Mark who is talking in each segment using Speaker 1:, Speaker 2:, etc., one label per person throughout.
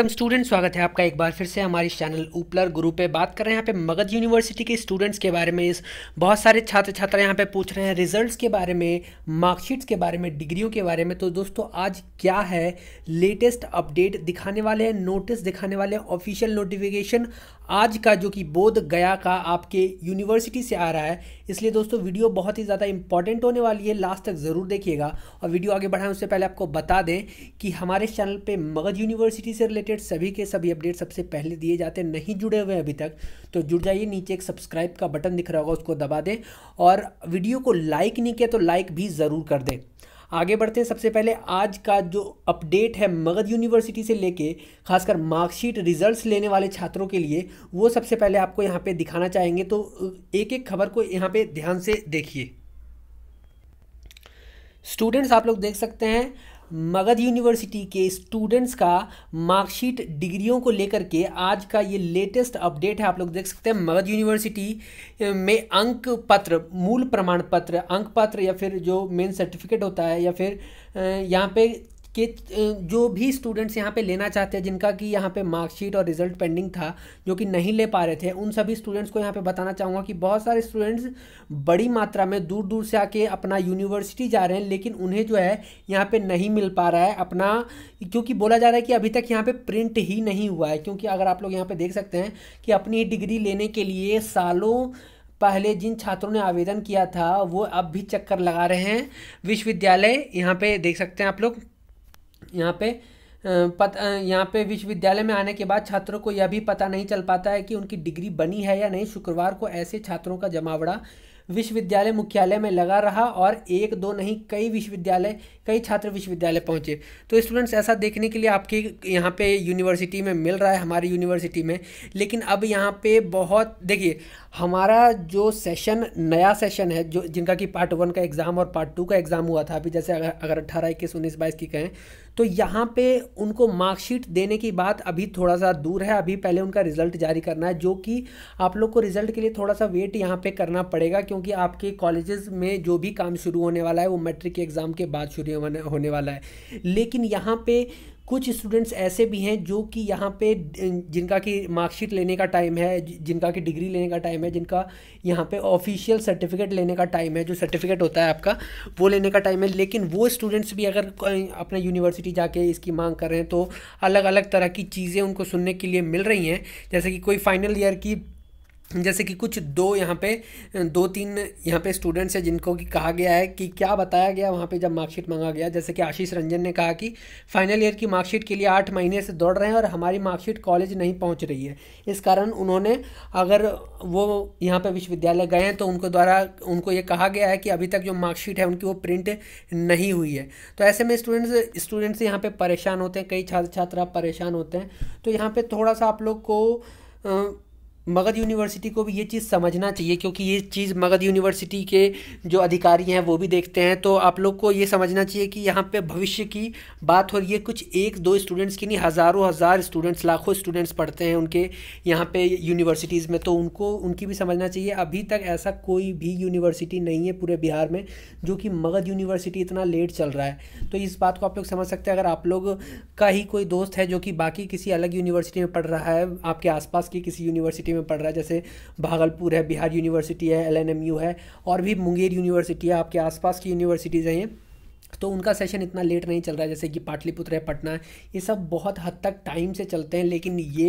Speaker 1: welcome student स्वागत है आपका एक बार फिर से हमारे चैनल उपलर गुरु पे बात कर रहे हैं यहाँ पे मगध यूनिवर्सिटी के स्टूडेंट्स के बारे में बहुत सारे छात्र छात्रा यहाँ पे पूछ रहे हैं रिजल्ट्स के बारे में मार्कशीट्स के बारे में डिग्रियों के बारे में तो दोस्तों आज क्या है लेटेस्ट अपडेट दिखाने वाले हैं नोटिस दिखाने वाले हैं ऑफिशियल नोटिफिकेशन आज का जो कि बोध गया का आपके यूनिवर्सिटी से आ रहा है इसलिए दोस्तों वीडियो बहुत ही ज़्यादा इंपॉर्टेंट होने वाली है लास्ट तक ज़रूर देखिएगा और वीडियो आगे बढ़ाएं उससे पहले आपको बता दें कि हमारे चैनल पर मगध यूनिवर्सिटी से रिलेटेड रिलेटेड सभी के सभी अपडेट सबसे पहले दिए जाते हैं नहीं जुड़े हुए अभी तक तो जुड़ जाइए नीचे एक सब्सक्राइब का बटन दिख रहा होगा उसको दबा दें और वीडियो को लाइक नहीं किया तो लाइक भी ज़रूर कर दें आगे बढ़ते हैं सबसे पहले आज का जो अपडेट है मगध यूनिवर्सिटी से लेके खासकर मार्कशीट रिजल्ट्स लेने वाले छात्रों के लिए वो सबसे पहले आपको यहाँ पे दिखाना चाहेंगे तो एक एक खबर को यहाँ पे ध्यान से देखिए स्टूडेंट्स आप लोग देख सकते हैं मगध यूनिवर्सिटी के स्टूडेंट्स का मार्कशीट डिग्रियों को लेकर के आज का ये लेटेस्ट अपडेट है आप लोग देख सकते हैं मगध यूनिवर्सिटी में अंक पत्र मूल प्रमाण पत्र अंक पत्र या फिर जो मेन सर्टिफिकेट होता है या फिर यहाँ पे कि जो भी स्टूडेंट्स यहाँ पे लेना चाहते हैं जिनका कि यहाँ पे मार्कशीट और रिजल्ट पेंडिंग था जो कि नहीं ले पा रहे थे उन सभी स्टूडेंट्स को यहाँ पे बताना चाहूँगा कि बहुत सारे स्टूडेंट्स बड़ी मात्रा में दूर दूर से आके अपना यूनिवर्सिटी जा रहे हैं लेकिन उन्हें जो है यहाँ पर नहीं मिल पा रहा है अपना क्योंकि बोला जा रहा है कि अभी तक यहाँ पर प्रिंट ही नहीं हुआ है क्योंकि अगर आप लोग यहाँ पर देख सकते हैं कि अपनी डिग्री लेने के लिए सालों पहले जिन छात्रों ने आवेदन किया था वो अब भी चक्कर लगा रहे हैं विश्वविद्यालय यहाँ पे देख सकते हैं आप लोग यहाँ पे पत यहाँ पे विश्वविद्यालय में आने के बाद छात्रों को यह भी पता नहीं चल पाता है कि उनकी डिग्री बनी है या नहीं शुक्रवार को ऐसे छात्रों का जमावड़ा विश्वविद्यालय मुख्यालय में लगा रहा और एक दो नहीं कई विश्वविद्यालय कई छात्र विश्वविद्यालय पहुंचे तो स्टूडेंट्स ऐसा देखने के लिए आपके यहाँ पे यूनिवर्सिटी में मिल रहा है हमारी यूनिवर्सिटी में लेकिन अब यहाँ पे बहुत देखिए हमारा जो सेशन नया सेशन है जो जिनका कि पार्ट वन का एग्ज़ाम और पार्ट टू का एग्ज़ाम हुआ था अभी जैसे अगर अगर अट्ठारह इक्कीस उन्नीस बाईस की कहें तो यहाँ पे उनको मार्कशीट देने की बात अभी थोड़ा सा दूर है अभी पहले उनका रिजल्ट जारी करना है जो कि आप लोग को रिजल्ट के लिए थोड़ा सा वेट यहाँ पे करना पड़ेगा क्योंकि आपके कॉलेजेस में जो भी काम शुरू होने वाला है वो मैट्रिक के एग्ज़ाम के बाद शुरू होने वाला है लेकिन यहाँ पे कुछ स्टूडेंट्स ऐसे भी हैं जो कि यहाँ पे अं, जिनका कि मार्कशीट लेने का टाइम है जिनका कि डिग्री लेने का टाइम है जिनका यहाँ पे ऑफिशियल सर्टिफिकेट लेने का टाइम है जो सर्टिफिकेट होता है आपका वो लेने का टाइम है लेकिन वो स्टूडेंट्स भी अगर अपने यूनिवर्सिटी जाके इसकी मांग कर रहे हैं तो अलग अलग तरह की चीज़ें उनको सुनने के लिए मिल रही हैं जैसे कि कोई फाइनल ईयर की जैसे कि कुछ दो यहाँ पे दो तीन यहाँ पे स्टूडेंट्स हैं जिनको कि कहा गया है कि क्या बताया गया वहाँ पे जब मार्कशीट मांगा गया जैसे कि आशीष रंजन ने कहा कि फाइनल ईयर की मार्कशीट के लिए आठ महीने से दौड़ रहे हैं और हमारी मार्कशीट कॉलेज नहीं पहुँच रही है इस कारण उन्होंने अगर वो यहाँ पर विश्वविद्यालय गए हैं तो उनको द्वारा उनको ये कहा गया है कि अभी तक जो मार्कशीट है उनकी वो प्रिंट नहीं हुई है तो ऐसे में स्टूडेंट्स स्टूडेंट्स यहाँ पर परेशान होते हैं कई छात्र छात्रा परेशान होते हैं तो यहाँ पर थोड़ा सा आप लोग को मगध यूनिवर्सिटी को भी ये चीज़ समझना चाहिए क्योंकि ये चीज़ मगध यूनिवर्सिटी के जो अधिकारी हैं वो भी देखते हैं तो आप लोग को ये समझना चाहिए कि यहाँ पे भविष्य की बात हो रही है कुछ एक दो स्टूडेंट्स की नहीं हज़ारों हज़ार स्टूडेंट्स लाखों स्टूडेंट्स पढ़ते हैं उनके यहाँ पे यूनिवर्सिटीज़ में तो उनको उनकी भी समझना चाहिए अभी तक ऐसा कोई भी यूनिवर्सिटी नहीं है पूरे बिहार में जो कि मगध यूनिवर्सिटी इतना लेट चल रहा है तो इस बात को आप लोग समझ सकते हैं अगर आप लोग का ही कोई दोस्त है जो कि बाकी किसी अलग यूनिवर्सिटी में पढ़ रहा है आपके आसपास की किसी यूनिवर्सिटी यूनिवर्सिटी में पढ़ रहा है जैसे भागलपुर है बिहार यूनिवर्सिटी है एल है और भी मुंगेर यूनिवर्सिटी है आपके आसपास की यूनिवर्सिटीज़ हैं तो उनका सेशन इतना लेट नहीं चल रहा है जैसे कि पाटलिपुत्र है पटना ये सब बहुत हद तक टाइम से चलते हैं लेकिन ये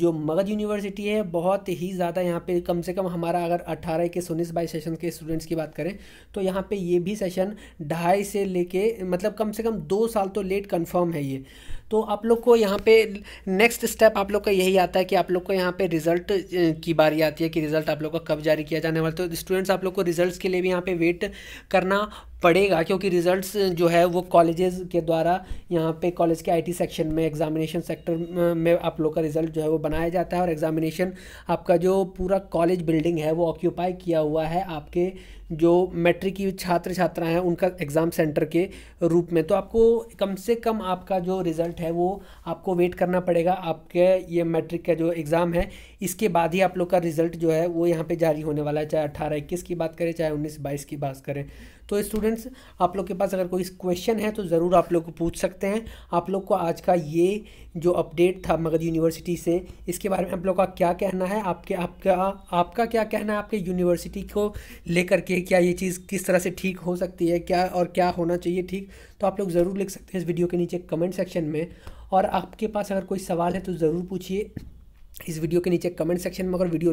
Speaker 1: जो मगध यूनिवर्सिटी है बहुत ही ज़्यादा यहाँ पे कम से कम हमारा अगर अट्ठारह के उन्नीस बाईस सेशन के स्टूडेंट्स की बात करें तो यहाँ पे ये भी सेशन ढाई से लेके मतलब कम से कम दो साल तो लेट कन्फर्म है ये तो आप लोग को यहाँ पे नेक्स्ट स्टेप आप लोग का यही आता है कि आप लोग को यहाँ पे रिजल्ट की बारी आती है कि रिजल्ट आप लोग का कब जारी किया जाने वाला तो स्टूडेंट्स आप लोग को रिजल्ट्स के लिए भी यहाँ पे वेट करना पड़ेगा क्योंकि रिजल्ट्स जो है वो कॉलेजेस के द्वारा यहाँ पे कॉलेज के आईटी सेक्शन में एग्जामिनेशन सेक्टर में आप लोग का रिजल्ट जो है वो बनाया जाता है और एग्जामिनेशन आपका जो पूरा कॉलेज बिल्डिंग है वो ऑक्यूपाई किया हुआ है आपके जो मैट्रिक की छात्र छात्रा हैं उनका एग्ज़ाम सेंटर के रूप में तो आपको कम से कम आपका जो रिज़ल्ट है वो आपको वेट करना पड़ेगा आपके ये मैट्रिक का जो एग्ज़ाम है इसके बाद ही आप लोग का रिज़ल्ट जो है वो यहाँ पे जारी होने वाला है चाहे अट्ठारह इक्कीस की बात करें चाहे उन्नीस बाईस की बात करें तो स्टूडेंट स्टूडेंट्स आप लोग के पास अगर कोई क्वेश्चन है तो ज़रूर आप लोग को पूछ सकते हैं आप लोग को आज का ये जो अपडेट था मगध यूनिवर्सिटी से इसके बारे में आप लोग का क्या कहना है आपके आपका आपका क्या कहना है आपके यूनिवर्सिटी को लेकर के क्या ये चीज़ किस तरह से ठीक हो सकती है क्या और क्या होना चाहिए ठीक तो आप लोग ज़रूर लिख सकते हैं इस वीडियो के नीचे कमेंट सेक्शन में और आपके पास अगर कोई सवाल है तो ज़रूर पूछिए इस वीडियो के नीचे कमेंट सेक्शन में अगर वीडियो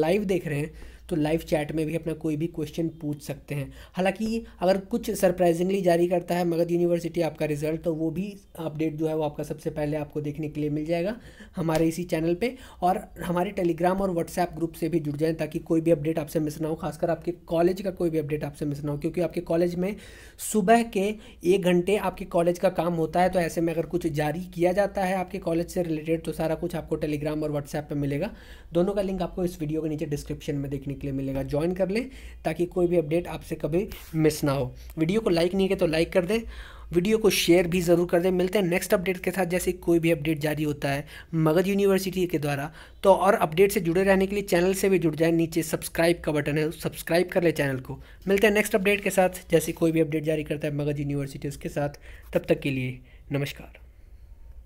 Speaker 1: लाइव देख रहे हैं तो लाइव चैट में भी अपना कोई भी क्वेश्चन पूछ सकते हैं हालांकि अगर कुछ सरप्राइजिंगली जारी करता है मगध यूनिवर्सिटी आपका रिजल्ट तो वो भी अपडेट जो है वो आपका सबसे पहले आपको देखने के लिए मिल जाएगा हमारे इसी चैनल पर और हमारे टेलीग्राम और व्हाट्सएप ग्रुप से भी जुड़ जाएँ ताकि कोई भी अपडेट आपसे मिस ना हो खासकर आपके कॉलेज का कोई भी अपडेट आपसे मिस ना हो क्योंकि आपके कॉलेज में सुबह के एक घंटे आपके कॉलेज का काम होता है तो ऐसे में अगर कुछ जारी किया जाता है आपके कॉलेज से रिलेटेड तो सारा कुछ आपको टेलीग्राम और व्हाट्सएप पर मिलेगा दोनों का लिंक आपको इस वीडियो के नीचे डिस्क्रिप्शन में देखने के लिए मिलेगा ज्वाइन कर लें ताकि कोई भी अपडेट आपसे कभी मिस ना हो वीडियो को लाइक नहीं किया तो लाइक कर दें वीडियो को शेयर भी ज़रूर कर दें मिलते हैं नेक्स्ट अपडेट के साथ जैसे कोई भी अपडेट जारी होता है मगध यूनिवर्सिटी के द्वारा तो और अपडेट से जुड़े रहने के लिए चैनल से भी जुड़ जाए नीचे सब्सक्राइब का बटन है सब्सक्राइब कर ले चैनल को मिलते हैं नेक्स्ट अपडेट के साथ जैसे कोई भी अपडेट जारी करता है मगध यूनिवर्सिटीज़ के साथ तब तक के लिए नमस्कार